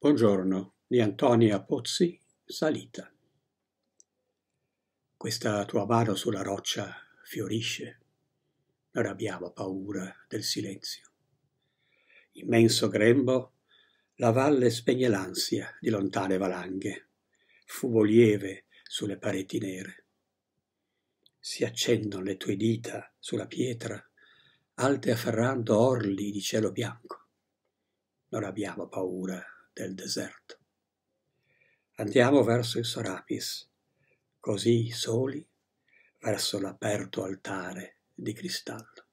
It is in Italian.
Buongiorno di Antonia Pozzi, Salita. Questa tua mano sulla roccia fiorisce. Non abbiamo paura del silenzio. Immenso grembo, la valle spegne l'ansia di lontane valanghe. Fumo lieve sulle pareti nere. Si accendono le tue dita sulla pietra, alte afferrando orli di cielo bianco. Non abbiamo paura del deserto. Andiamo verso il Sorapis, così soli, verso l'aperto altare di cristallo.